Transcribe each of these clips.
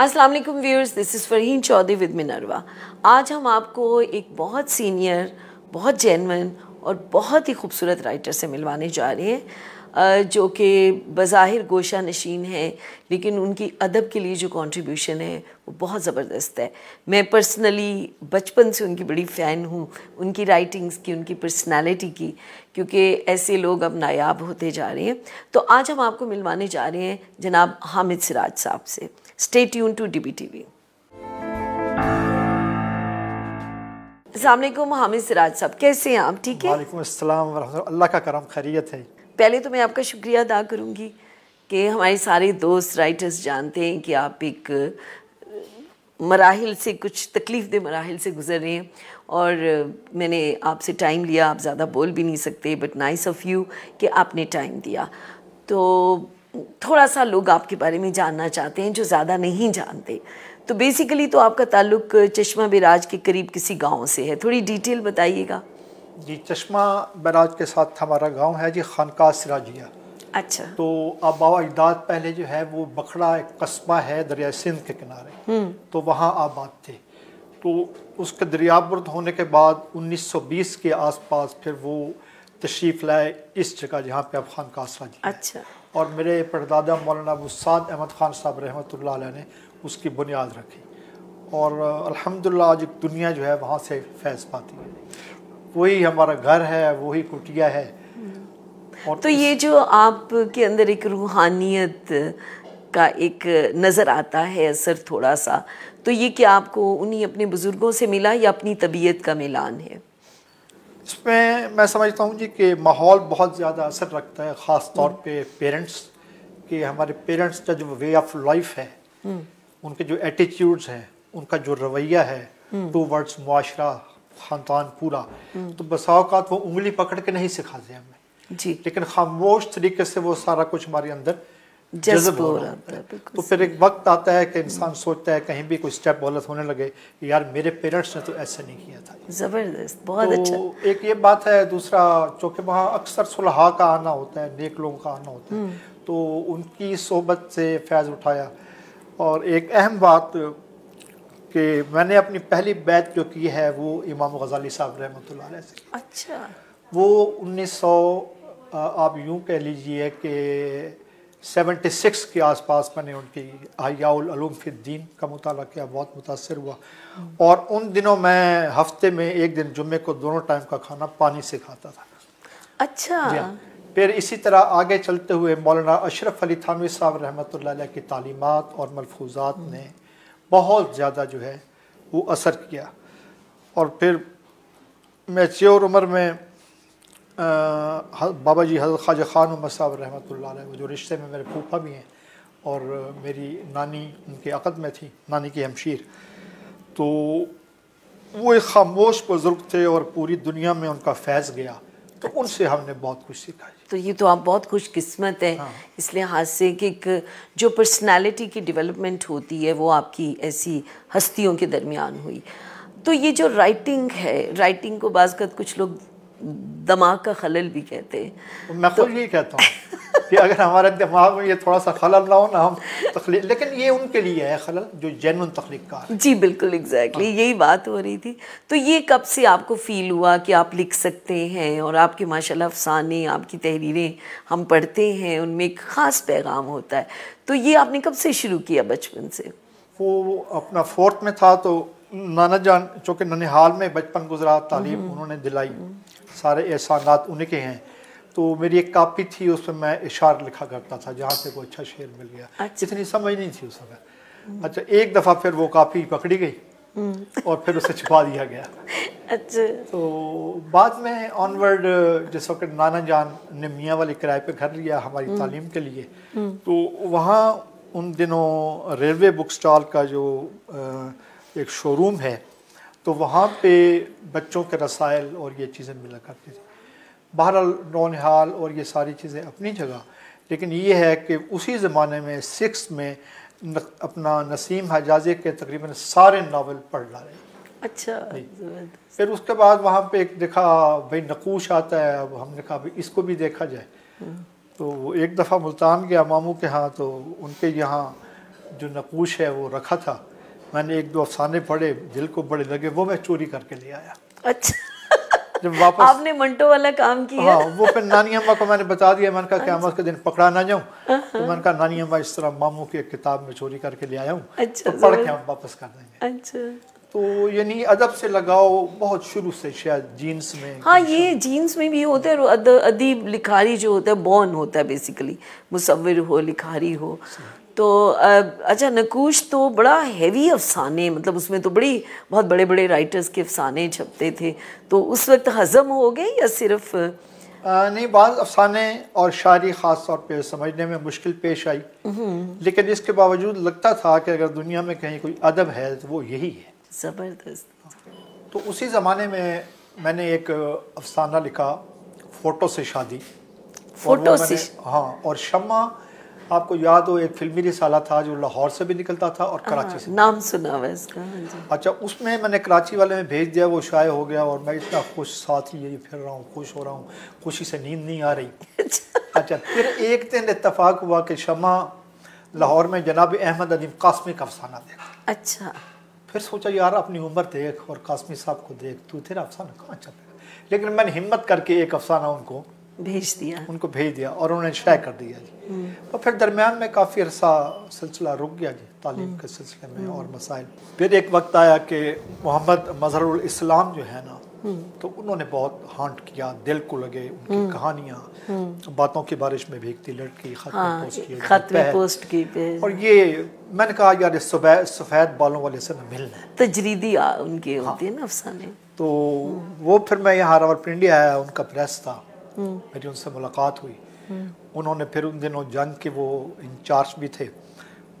अस्सलाम वालेकुम viewers this is Farheen Chaudhary with Minerva आज हम आपको एक बहुत सीनियर बहुत जेनवन और बहुत ही खूबसूरत राइटर से मिलवाने जा रहे हैं जो कि बज़ाहिर गोशा नशीन है लेकिन उनकी अदब के लिए जो कंट्रीब्यूशन है वो बहुत ज़बरदस्त है मैं पर्सनली बचपन से उनकी बड़ी फ़ैन हूँ उनकी राइटिंग्स की उनकी पर्सनालिटी की क्योंकि ऐसे लोग अब नायाब होते जा रहे हैं तो आज हम आपको मिलवाने जा रहे हैं जनाब हामिद सिराज साहब से Stay tuned to DBTV. अलमैकम Hamid Siraj साहब कैसे हैं आप ठीक है अल्लाह का करम खैरियत है पहले तो मैं आपका शुक्रिया अदा करूंगी कि हमारे सारे दोस्त राइटर्स जानते हैं कि आप एक मराहल से कुछ तकलीफ दे मराहल से गुजर रहे हैं और मैंने आपसे टाइम लिया आप ज़्यादा बोल भी नहीं सकते बट नाइस ऑफ़ यू कि आपने टाइम दिया तो थोड़ा सा लोग आपके बारे में जानना चाहते हैं जो ज़्यादा नहीं जानते तो बेसिकली तो आपका ताल्लुक चश्मा बिराज के करीब किसी गांव से है थोड़ी डिटेल बताइएगा जी चश्मा बराज के साथ हमारा गांव है जी खानका सिराजिया अच्छा तो आबा बाबा पहले जो है वो बखड़ा एक कस्बा है दरिया सिंध के किनारे हम्म। तो वहाँ आबाद थे तो उसके दरियाबर्द होने के बाद 1920 के आसपास फिर वो तशरीफ़ लाए इस जगह जहाँ पे अब खानका सिराजिया अच्छा और मेरे परदादा मौलाना वसाद अहमद ख़ान साहब रहमत ने उसकी बुनियाद रखी और अल्हम्दुलिल्लाह आज दुनिया जो है वहाँ से फैज़ पाती है वही हमारा घर है वही कुटिया है और तो ये जो आपके अंदर एक रूहानियत का एक नज़र आता है असर थोड़ा सा तो ये क्या आपको उन्हीं अपने बुज़ुर्गों से मिला या अपनी तबीयत का मिलान है इसमें मैं समझता हूँ जी कि माहौल बहुत ज़्यादा असर रखता है ख़ास तौर पे पेरेंट्स के हमारे पेरेंट्स का जो वे ऑफ लाइफ है हम्म। उनके जो एटीट्यूड्स हैं उनका जो रवैया है टू हम्म। वर्ड्स मुआरा ख़ानदान पूरा हम्म। तो बसाओकात वो उंगली पकड़ के नहीं सिखाते हमें जी लेकिन खामोश तरीके से वो सारा कुछ हमारे अंदर जज्ब हो रहा है तो फिर एक वक्त आता है कि इंसान सोचता है कहीं भी कोई स्टेप गलत होने लगे यार मेरे पेरेंट्स ने तो ऐसे नहीं किया था ज़बरदस्त बहुत अच्छा। तो अच्छा एक ये बात है दूसरा चूंकि वहाँ अक्सर सुलहा का आना होता है नेक लोगों का आना होता है हम्म। तो उनकी सोबत से फैज़ उठाया और एक अहम बात कि मैंने अपनी पहली बैत जो की है वो इमाम गजाली साहब रहमत से अच्छा वो उन्नीस सौ आप यूँ कह लीजिए कि 76 के आसपास मैंने उनकी फिर दीन का मताल किया बहुत मुतासर हुआ हम्म। और उन दिनों मैं हफ्ते में एक दिन जुम्मे को दोनों टाइम का खाना पानी से खाता था अच्छा हाँ। फिर इसी तरह आगे चलते हुए मौलाना अशरफ अली थानवी साहब रहमत की तालीमत और मलफूजात हम्म। ने बहुत ज़्यादा जो है वो असर किया और फिर मैच्योर उम्र में बाबा जी हजरत ख्वाजा खान उमर साहब रहमत जो रिश्ते में मेरे फूफा भी हैं और मेरी नानी उनके अकद में थी नानी की हमशीर तो वो एक खामोश बुज़ुर्ग थे और पूरी दुनिया में उनका फैज़ गया तो उनसे हमने बहुत कुछ सीखा तो ये तो आप बहुत खुशकिस्मत हैं हाँ। इसलिए से कि जो पर्सनालिटी की डेवलपमेंट होती है वो आपकी ऐसी हस्तियों के दरमियान हुई तो ये जो राइटिंग है राइटिंग को बाज़त कुछ लोग दिमाग का खलल भी कहते हैं तो मैं खुद तो, यही कहता हूँ कि अगर हमारे दिमाग में ये थोड़ा सा खलल ना हो ना हम तखलीक लेकिन ये उनके लिए है खलल जो जैन तख्लीक का जी बिल्कुल एग्जैक्टली exactly, हाँ। यही बात हो रही थी तो ये कब से आपको फील हुआ कि आप लिख सकते हैं और आपके माशा अफसाने आपकी तहरीरें हम पढ़ते हैं उनमें एक ख़ास पैगाम होता है तो ये आपने कब से शुरू किया बचपन से वो अपना फोर्थ में था तो नाना जान चूँकि ननिहाल में बचपन गुजरा तालीम हम्म। उन्होंने दिलाई हम्म। सारे एहसानात उन्हीं के हैं तो मेरी एक कापी थी उसमें मैं इशार लिखा करता था जहाँ से कोई अच्छा शेर मिल गया अच्छा। इतनी समझ नहीं थी उस समय अच्छा एक दफ़ा फिर वो कापी पकड़ी गई हम्म। और फिर उसे छुपा दिया गया अच्छा तो बाद में ऑनवर्ड जिस वक्त नाना जान ने मियाँ वाले किराए पर घर लिया हमारी हम्म। तालीम के लिए हम्म। तो वहाँ उन दिनों रेलवे बुक स्टॉल का जो एक शोरूम है तो वहाँ पे बच्चों के रसायल और ये चीज़ें मिला करती थी बहरहाल नौन हाल और ये सारी चीज़ें अपनी जगह लेकिन ये है कि उसी ज़माने में सिक्स में न, अपना नसीम हजाजे के तकरीबन सारे नावल पढ़ डाले अच्छा फिर उसके बाद वहाँ पे एक देखा भाई नकूश आता है अब हमने कहा भाई इसको भी देखा जाए हम्म। तो एक दफ़ा मुल्तान गया मामू के यहाँ तो उनके यहाँ जो नकूश है वो रखा था मैंने एक दो अफसाने पढ़े दिल को बड़े लगे वो मैं चोरी करके ले आया अच्छा जब वापस आपने मंटो वाला काम किया हाँ वो फिर नानी अम्मा को मैंने बता दिया मैंने कहा क्या अच्छा। के दिन पकड़ा ना जाऊँ हाँ, तो हाँ। मैंने कहा नानी अम्मा इस तरह मामू की किताब में चोरी करके ले आया हूँ तो अच्छा, तो पढ़ के हम वापस कर देंगे अच्छा तो यानी अदब से लगाओ बहुत शुरू से शायद जीन्स में हाँ ये जीन्स में भी होता है अदीब लिखारी जो होता है बॉन होता है बेसिकली मुसविर हो लिखारी हो तो अच्छा नकूश तो बड़ा हैवी अफसाने मतलब उसमें तो बड़ी बहुत बड़े बड़े राइटर्स के अफसाने छपते थे तो उस वक्त हज़म हो गए या सिर्फ आ, नहीं बाद अफसाने और शायरी ख़ास तौर पे समझने में मुश्किल पेश आई हम्म। लेकिन इसके बावजूद लगता था कि अगर दुनिया में कहीं कोई अदब है तो वो यही है ज़बरदस्त तो उसी ज़माने में मैंने एक अफसाना लिखा फ़ोटो से शादी फ़ोटो से हाँ और शमा आपको याद हो एक फिल्मी रिसाला था जो लाहौर से भी निकलता था और कराची हाँ, से नाम सुना हुआ इसका हाँ अच्छा उसमें मैंने कराची वाले में भेज दिया वो शाये हो गया और मैं इतना खुश साथ ही यही फिर रहा हूँ खुश हो रहा हूँ खुशी से नींद नहीं आ रही अच्छा।, अच्छा फिर एक दिन इतफाक हुआ कि शमा लाहौर में जनाब अहमद अदीम कासमी का अफसाना देखा अच्छा फिर सोचा यार अपनी उम्र देख और कासमी साहब को देख तू तेरा अफसाना कहाँ चल लेकिन मैंने हिम्मत करके एक अफसाना उनको भेज दिया उनको भेज दिया और उन्होंने शय कर दिया जी हम्म। और फिर दरमियान में काफ़ी अरसा सिलसिला रुक गया जी तालीम के सिलसिले में और हम्म। मसाइल फिर एक वक्त आया कि मोहम्मद मजहरुल इस्लाम जो है ना हम्म। तो उन्होंने बहुत हांट किया दिल को लगे उनकी कहानियाँ बातों की बारिश में भीगती लड़की खत हाँ, पोस्ट की में पोस्ट की पे और ये मैंने कहा यार सफ़ेद बालों वाले से मिलना है तजरीदी उनकी हाँ। होती है ना अफसाने तो वो फिर मैं यहाँ रावलपिंडी आया उनका प्रेस था मेरी उनसे मुलाकात हुई उन्होंने फिर उन दिनों जंग के वो इंचार्ज भी थे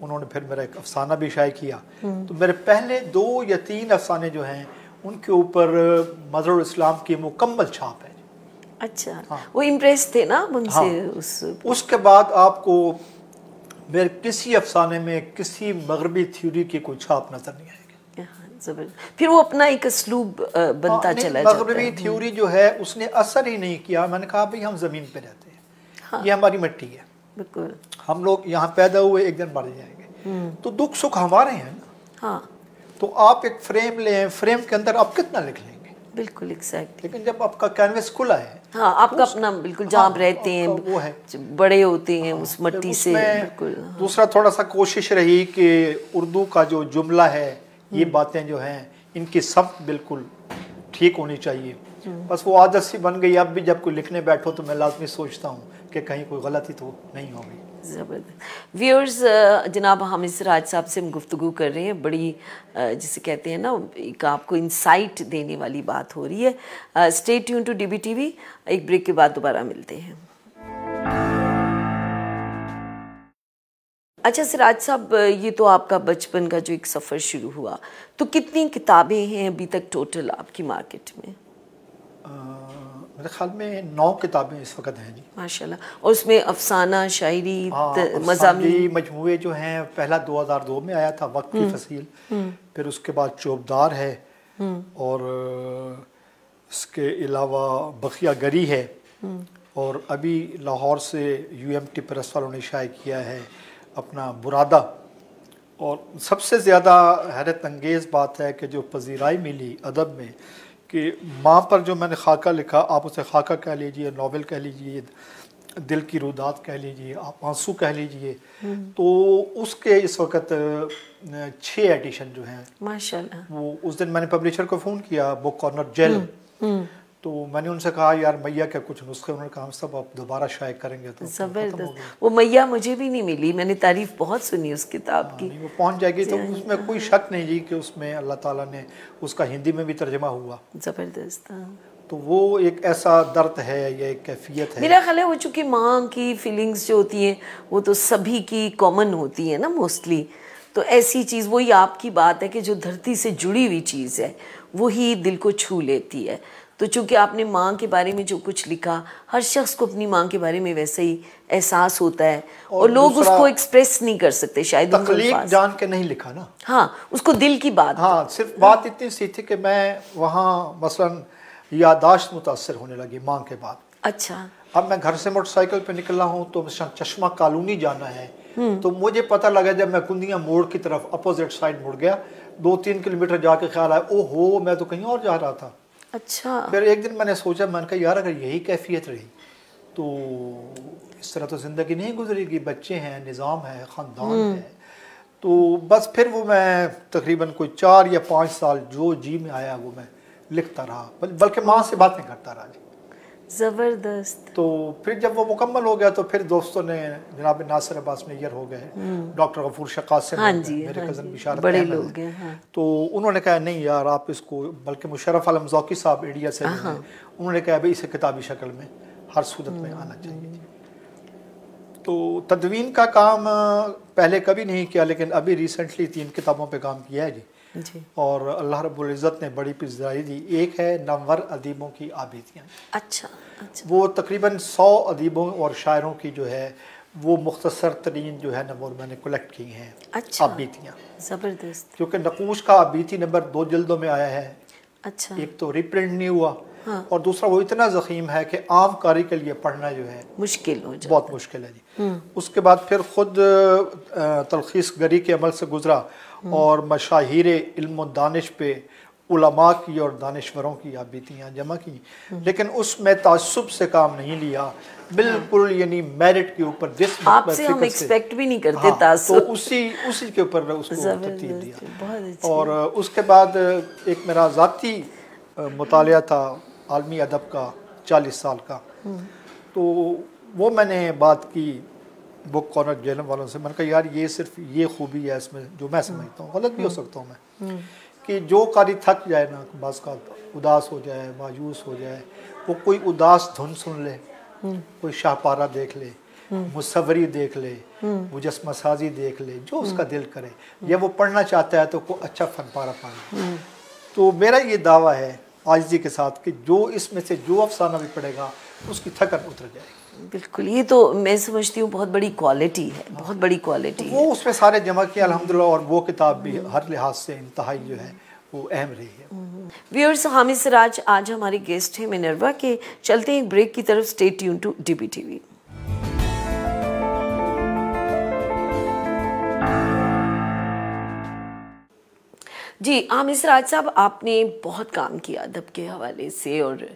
उन्होंने फिर मेरा एक अफसाना भी शाये किया तो मेरे पहले दो या तीन अफसाने जो हैं उनके ऊपर मजहर इस्लाम की मुकम्मल छाप है अच्छा हाँ। वो इम्प्रेस थे ना उनसे हाँ। उस उसके बाद आपको मेरे किसी अफसाने में किसी मगरबी थ्योरी की कोई छाप नजर नहीं आई फिर वो अपना एक स्लूब बनता हाँ, चला जाता है थ्योरी जो है उसने असर ही नहीं किया मैंने कहा भाई हम ज़मीन पे रहते हैं हाँ। ये हमारी मिट्टी है बिल्कुल हम लोग यहाँ पैदा हुए एक दिन मर जाएंगे हम्म। तो दुख सुख हमारे हैं ना हाँ तो आप एक फ्रेम लें फ्रेम के अंदर आप कितना लिख लेंगे बिल्कुल एग्जैक्ट लेकिन जब आपका कैनवस खुला है हाँ आपका तो अपना बिल्कुल हाँ, जहाँ हाँ, रहते हैं वो है बड़े होते हैं हाँ, उस मट्टी से बिल्कुल हाँ। दूसरा थोड़ा सा कोशिश रही कि उर्दू का जो जुमला है ये हम्म। बातें जो हैं इनकी सब बिल्कुल ठीक होनी चाहिए हम्म। बस वो आदत सी बन गई अब भी जब कोई लिखने बैठो तो मैं लाजमी सोचता हूँ कि कहीं कोई गलती तो नहीं होगी ज़बरदस्त व्यूअर्स जनाब हम इस राज साहब से हम गुफ्तु कर रहे हैं बड़ी जिसे कहते हैं ना एक आपको इंसाइट देने वाली बात हो रही है stay tune to D B T V एक ब्रेक के बाद दोबारा मिलते हैं अच्छा सिराज साहब ये तो आपका बचपन का जो एक सफ़र शुरू हुआ तो कितनी किताबें हैं अभी तक टोटल आपकी मार्केट में मेरे ख्याल में नौ किताबें इस वक्त हैं जी माशाल्लाह और उसमें अफसाना शायरी हाँ, मजामी मजमू जो हैं पहला 2002 में आया था वक्त की हम्म, फसील हम्म। फिर उसके बाद चौबदार है हम्म। और इसके अलावा बखिया गरी है और अभी लाहौर से यू एम टी प्रेस वालों ने शाये किया है अपना बुरादा और सबसे ज़्यादा हैरत अंगेज़ बात है कि जो पजीराई मिली अदब में कि माँ पर जो मैंने खाका लिखा आप उसे खाका कह लीजिए नावल कह लीजिए दिल की रुदात कह लीजिए आप आंसू कह लीजिए हम्म। तो उसके इस वक्त छः एडिशन जो हैं माशाल्लाह वो उस दिन मैंने पब्लिशर को फ़ोन किया बुक कॉर्नर जेल हम्म, हम्म। तो मैंने उनसे कहा यार मैया के कुछ नुस्खे उन्होंने कहा सब आप दोबारा शायद करेंगे तो, तो जबरदस्त वो मैया मुझे भी नहीं मिली मैंने तारीफ बहुत सुनी उस किताब हाँ, की वो पहुंच जाएगी तो उसमें कोई शक नहीं जी कि उसमें अल्लाह ताला ने उसका हिंदी में भी तर्जमा हुआ जबरदस्त हाँ। तो वो एक ऐसा दर्द है या एक कैफियत है मेरा ख्याल है वो चूँकि माँ की फीलिंग्स जो होती हैं वो तो सभी की कॉमन होती है ना मोस्टली तो ऐसी चीज़ वही आपकी बात है कि जो धरती से जुड़ी हुई चीज़ है वही दिल को छू लेती है तो चूंकि आपने माँ के बारे में जो कुछ लिखा हर शख्स को अपनी माँ के बारे में वैसे ही एहसास होता है और, और लोग उसको एक्सप्रेस नहीं कर सकते शायद जान के नहीं लिखा ना हाँ उसको दिल की बात हाँ सिर्फ बात इतनी सी थी कि मैं वहाँ मसलन यादाश्त मुतासर होने लगी माँ के बाद अच्छा अब मैं घर से मोटरसाइकिल पे निकला हूँ तो चश्मा कॉलोनी जाना है हम्म। तो मुझे पता लगा जब मैं कुंदिया मोड़ की तरफ अपोजिट साइड मुड़ गया दो तीन किलोमीटर जाके ख्याल आया ओ हो मैं तो कहीं और जा रहा था अच्छा फिर एक दिन मैंने सोचा मन का यार अगर यही कैफियत रही तो इस तरह तो ज़िंदगी नहीं गुजरेगी बच्चे हैं निज़ाम है ख़ानदान हम्म। है तो बस फिर वो मैं तकरीबन कोई चार या पाँच साल जो जी में आया वो मैं लिखता रहा बल्कि माँ से बातें करता रहा जी जबरदस्त तो फिर जब वो मुकम्मल हो गया तो फिर दोस्तों ने जनाब नासिर अब्बास नैयर हो गए हम्म। डॉक्टर गफूर शकास हाँ जी मेरे हाँ कज़न बिशारत बड़े लोग हैं हाँ। तो उन्होंने कहा नहीं यार आप इसको बल्कि मुशरफ आलम जौकी साहब इंडिया हाँ, से हाँ। उन्होंने कहा भाई इसे किताबी शक्ल में हर सूरत में हम्म। आना चाहिए तो तदवीन का काम पहले कभी नहीं किया लेकिन अभी रिसेंटली तीन किताबों पर काम किया है जी और अल्लाह रबुल्जत ने बड़ी पिजाई दी एक है नमवर अदीबों की आबेदियाँ अच्छा, अच्छा वो तकरीबन सौ अदीबों और शायरों की जो है वो मुख्तसर तरीन जो है नंबर मैंने कलेक्ट की हैं अच्छा आबीतियाँ ज़बरदस्त क्योंकि नकूश का आबीती नंबर दो जल्दों में आया है अच्छा एक तो रिप्रिंट नहीं हुआ हाँ। और दूसरा वो इतना जखीम है कि आम कारी के लिए पढ़ना जो है मुश्किल हो बहुत मुश्किल है जी हम्म। उसके बाद फिर खुद तलखीस गरी के अमल से गुजरा हम्म। और मशाहिर इल्म दानिश पे उलमा की और दानश्वरों की आप बीतियाँ जमा की हम्म। लेकिन उसमें तसुब से काम नहीं लिया बिल्कुल हाँ। यानी मेरिट के ऊपर जिस आपसे हम एक्सपेक्ट भी नहीं करते हाँ, तो उसी उसी के ऊपर उसको तरतीब दिया और उसके बाद एक मेरा ज़ाती मुताल था आलमी अदब का चालीस साल का तो वो मैंने बात की बुक कॉर्नर जलम वालों से मैंने कहा यार ये सिर्फ ये खूबी है इसमें जो मैं समझता हूँ गलत भी हो हम्म। सकता हूँ मैं हम्म। कि जो कारी थक जाए ना बस का उदास हो जाए मायूस हो जाए वो कोई उदास धुन सुन ले हम्म। कोई शाहपारा देख ले मुसवरी देख ले मुजस्मा साजी देख ले जो उसका दिल करे या वो पढ़ना चाहता है तो कोई अच्छा फन पारा पाए तो मेरा ये दावा है आजी के साथ कि जो इसमें से जो अफसाना भी पड़ेगा उसकी थकन उतर जाएगी बिल्कुल ये तो मैं समझती हूँ बहुत बड़ी क्वालिटी है बहुत बड़ी क्वालिटी तो वो उसमें सारे जमा किए अलहमदिल्ला और वो किताब भी हर लिहाज से इंतहाई जो है वो अहम रही है व्यूअर्स हम्म। हामिद सराज आज हमारे गेस्ट हैं मिनरवा के चलते हैं ब्रेक की तरफ stay tune to DB TV ji Aamir Raj साहब आपने बहुत काम किया अदब के हवाले से और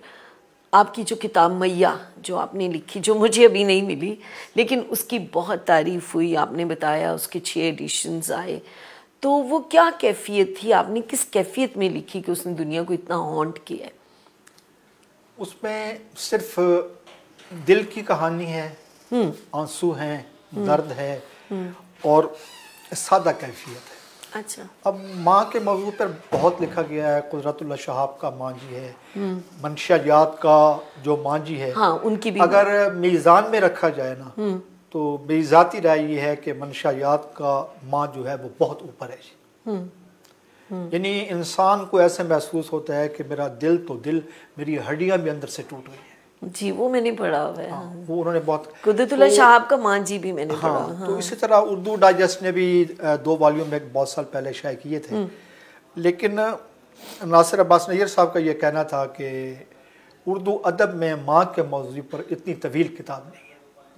आपकी जो किताब मैया जो आपने लिखी जो मुझे अभी नहीं मिली लेकिन उसकी बहुत तारीफ हुई आपने बताया उसके छः एडिशन्स आए तो वो क्या कैफियत थी आपने किस कैफियत में लिखी कि उसने दुनिया को इतना हॉन्ट किया है उसमें सिर्फ दिल की कहानी है हम्म। आंसू हैं हम्म। दर्द है हम्म। और सादा कैफियत है अच्छा अब माँ के मौजू पर बहुत लिखा गया है कुदरतुल्ला शहाब का माँ जी है हम्म। याद का जो माँ जी है हाँ, उनकी भी अगर मीज़ान में रखा जाए ना हम्म। तो मेरी ज़ाती राय ये है कि याद का माँ जो है वो बहुत ऊपर है हम्म। यानी इंसान को ऐसे महसूस होता है कि मेरा दिल तो दिल मेरी हड्डियाँ भी अंदर से टूट गई है जी वो मैंने पढ़ा हुआ है हाँ, हाँ। वो उन्होंने बहुत कुदरतुल्ला तो, शाह का मान जी भी मैंने हाँ, पढ़ा तो हाँ। तो इसी तरह उर्दू डाइजेस्ट ने भी दो वॉल्यूम में बहुत साल पहले शाये किए थे हम्म। लेकिन नासिर अब्बास नैयर साहब का ये कहना था कि उर्दू अदब में माँ के मौजू पर इतनी तवील किताब नहीं है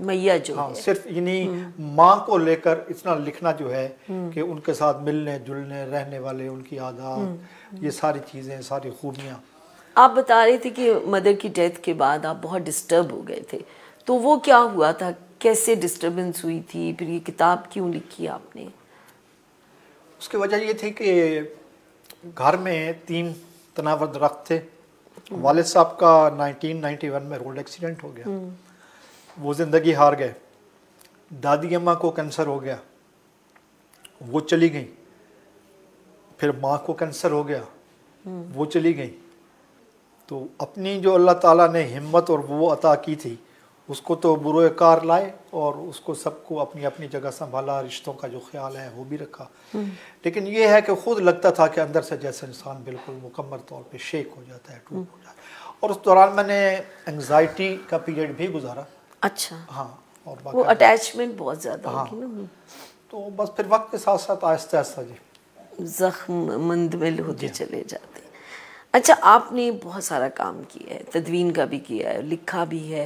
मैया जो हाँ, है। सिर्फ इन्हीं हम्म। माँ को लेकर इतना लिखना जो है हम्म। कि उनके साथ मिलने जुलने रहने वाले उनकी आदत ये सारी चीज़ें सारी खूबियाँ आप बता रहे थे कि मदर की डेथ के बाद आप बहुत डिस्टर्ब हो गए थे तो वो क्या हुआ था कैसे डिस्टर्बेंस हुई थी फिर ये किताब क्यों लिखी आपने उसकी वजह ये थी कि घर में तीन तनावर दरख्त थे हम्म। वाले साहब का 1991 में रोड एक्सीडेंट हो गया हम्म। वो ज़िंदगी हार गए दादी अम्मा को कैंसर हो गया वो चली गई फिर माँ को कैंसर हो गया हम्म। वो चली गई तो अपनी जो अल्लाह ताला ने हिम्मत और वो अता की थी उसको तो कार लाए और उसको सबको अपनी अपनी जगह संभाला रिश्तों का जो ख्याल है वो भी रखा हम्म। लेकिन ये है कि ख़ुद लगता था कि अंदर से जैसे इंसान बिल्कुल मुकम्मल तौर पे शेक हो जाता है टूट हम्म। हो जाता है और उस दौरान मैंने एंगजाइटी का पीरियड भी गुजारा अच्छा हाँ और वो अटैचमेंट बहुत ज़्यादा हाँ तो बस फिर वक्त के साथ साथ आहिस्ता आहिस्ता जी जख्म मंदमिल होते चले जाते अच्छा आपने बहुत सारा काम किया है तदवीन का भी किया है लिखा भी है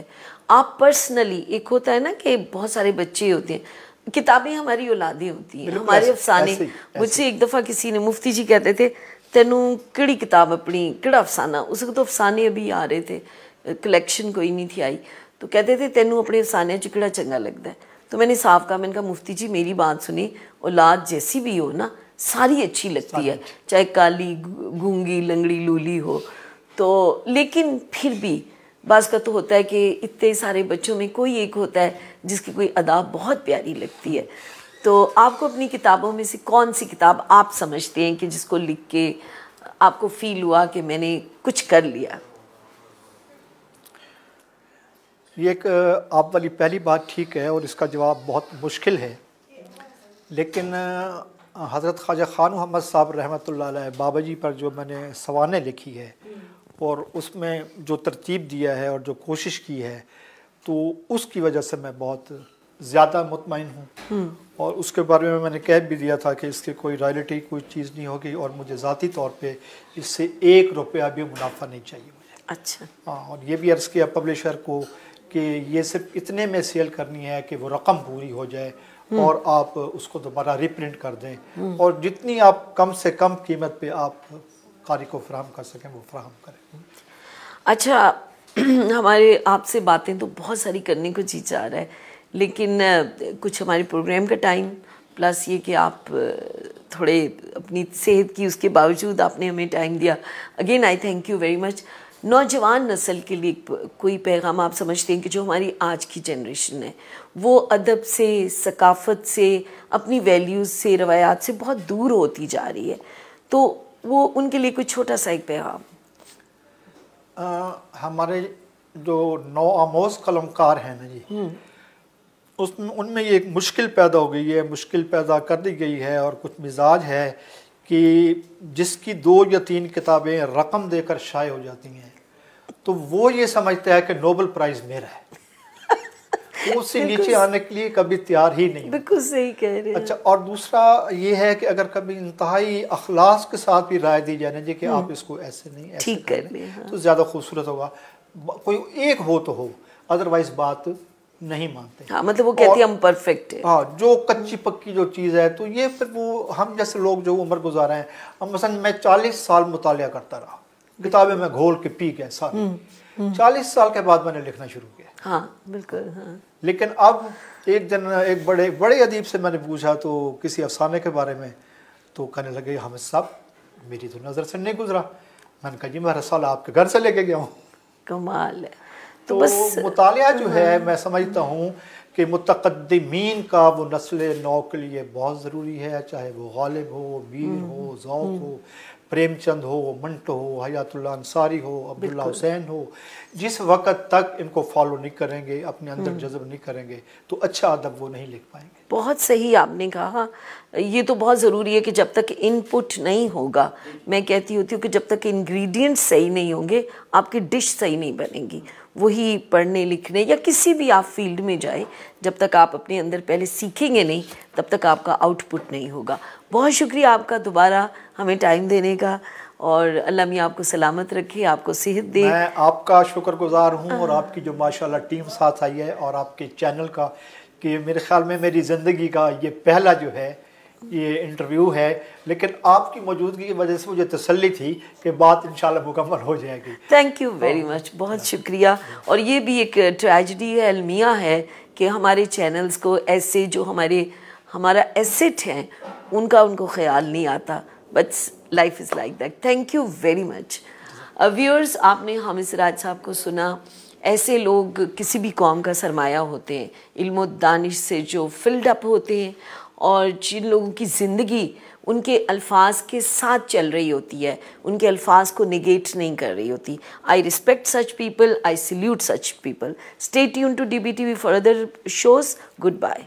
आप पर्सनली एक होता है ना कि बहुत सारे बच्चे होते हैं किताबें हमारी औलादे होती हैं हमारे अफसाने मुझसे एक दफ़ा किसी ने मुफ्ती जी कहते थे तेन कड़ी किताब अपनी कड़ा अफसाना उस वक्त तो अफसाने अभी आ रहे थे कलेक्शन कोई नहीं थी आई तो कहते थे तेन अपने अफसाने चिकड़ा चंगा लगता है तो मैंने साफ कहा मैंने कहा मुफ्ती जी मेरी बात सुनी औलाद जैसी भी हो ना सारी अच्छी लगती है चाहे काली घूंगी लंगड़ी लूली हो तो लेकिन फिर भी बाज का तो होता है कि इतने सारे बच्चों में कोई एक होता है जिसकी कोई अदा बहुत प्यारी लगती है तो आपको अपनी किताबों में से कौन सी किताब आप समझते हैं कि जिसको लिख के आपको फील हुआ कि मैंने कुछ कर लिया ये एक आप वाली पहली बात ठीक है और इसका जवाब बहुत मुश्किल है लेकिन हज़रत ख्वाजा ख़ान मोहम्मद साहब रहमत बाबा जी पर जो मैंने सवाने लिखी है हम्म। और उसमें जो तरतीब दिया है और जो कोशिश की है तो उसकी वजह से मैं बहुत ज़्यादा मुतमिन हूँ हम्म। और उसके बारे में मैंने कह भी दिया था कि इसकी कोई रॉयल्टी कोई चीज़ नहीं होगी और मुझे ज़ाती तौर पर इससे एक रुपया भी मुनाफा नहीं चाहिए मुझे अच्छा हाँ और ये भी अर्ज़ किया पब्लिशर को कि ये सिर्फ इतने में सेल करनी है कि वो रकम पूरी हो जाए और आप उसको दोबारा रिप्रिंट कर दें और जितनी आप कम से कम कीमत पे आप कारी को फ्राहम कर सकें वो फ्राहम करें अच्छा हमारे आपसे बातें तो बहुत सारी करने को जी चाह रहा है लेकिन कुछ हमारे प्रोग्राम का टाइम प्लस ये कि आप थोड़े अपनी सेहत की उसके बावजूद आपने हमें टाइम दिया again I thank you very much नौजवान नस्ल के लिए कोई पैगाम आप समझते हैं कि जो हमारी आज की जनरेशन है वो अदब से सकाफत से अपनी वैल्यूज़ से रवायात से बहुत दूर होती जा रही है तो वो उनके लिए कोई छोटा सा एक पैगाम हमारे जो नौ आमोज कलमकार हैं ना जी हम्म। उसमें उनमें ये एक मुश्किल पैदा हो गई है मुश्किल पैदा कर दी गई है और कुछ मिजाज है कि जिसकी दो या तीन किताबें रकम देकर शाये हो जाती हैं तो वो ये समझता है कि नोबल प्राइज मेरा है उससे नीचे आने के लिए कभी तैयार ही नहीं बिल्कुल सही कह रहे अच्छा और दूसरा ये है कि अगर कभी इंतहाई अखलास के साथ भी राय दी जाने जी कि आप हम्म। इसको ऐसे नहीं ऐसे ठीक कर हाँ। तो ज़्यादा खूबसूरत होगा कोई एक हो तो हो अदरवाइज बात नहीं मानते हाँ, मतलब वो कहती हम परफेक्ट है हाँ जो कच्ची पक्की जो चीज़ है तो ये फिर वो हम जैसे लोग जो उम्र गुजारे हैं हम मसलन मैं चालीस साल मुताल करता रहा किताबें मैं घोल के पी गए सारे हम्म, हम्म। चालीस साल के बाद मैंने लिखना शुरू किया हाँ बिल्कुल हाँ। लेकिन अब एक दिन एक बड़े बड़े अदीब से मैंने पूछा तो किसी अफसाने के बारे में तो कहने लगे हामिद साहब मेरी तो नज़र से नहीं गुजरा मैंने कहा जी मैं रसाल आपके घर से लेके गया हूँ कमाल है तो, तो मुताल जो है हाँ। मैं समझता हूँ कि मुतकदमीन का वो नस्ल नौ के लिए बहुत ज़रूरी है चाहे वो गालिब हो मीर हम्म, हो जौक हो प्रेमचंद हो मंटो हो हयातुल्ला अंसारी हो अब्दुल्ला हुसैन हो जिस वक्त तक इनको फॉलो नहीं करेंगे अपने अंदर हम्म। जज्ब नहीं करेंगे तो अच्छा अदब वो नहीं लिख पाएंगे बहुत सही आपने कहा ये तो बहुत ज़रूरी है कि जब तक इनपुट नहीं होगा मैं कहती होती हूँ कि जब तक इंग्रेडिएंट्स सही नहीं होंगे आपकी डिश सही नहीं बनेगी वही पढ़ने लिखने या किसी भी आप फील्ड में जाए जब तक आप अपने अंदर पहले सीखेंगे नहीं तब तक आपका आउटपुट नहीं होगा बहुत शुक्रिया आपका दोबारा हमें टाइम देने का और अल्लाह मियाँ आपको सलामत रखे आपको सेहत दे मैं आपका शुक्रगुजार हूँ और हाँ। आपकी जो माशाल्लाह टीम साथ आई है और आपके चैनल का कि मेरे ख्याल में मेरी ज़िंदगी का ये पहला जो है ये इंटरव्यू है लेकिन आपकी मौजूदगी की वजह से मुझे तसल्ली थी कि बात इंशाल्लाह मुकम्मल हो जाएगी थैंक यू वेरी मच बहुत हाँ। शुक्रिया और ये भी एक ट्रेजडी है अलमिया है कि हमारे चैनल्स को ऐसे जो हमारे हमारा एसेट हैं उनका उनको ख्याल नहीं आता but life is like that thank you very much viewers आपने हामिद राज साहब को सुना ऐसे लोग किसी भी कौम का सरमाया होते हैं इल्म दानिश से जो फिल्ड अप होते हैं और जिन लोगों की ज़िंदगी उनके अल्फाज के साथ चल रही होती है उनके अल्फाज को निगेट नहीं कर रही होती I respect such people I salute such people stay tune to D B T V further shows good bye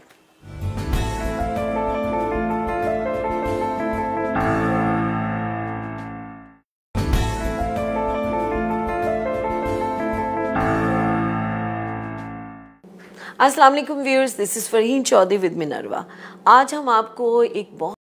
असलम viewers this is Farheen Chaudhary with Minerva आज हम आपको एक बहुत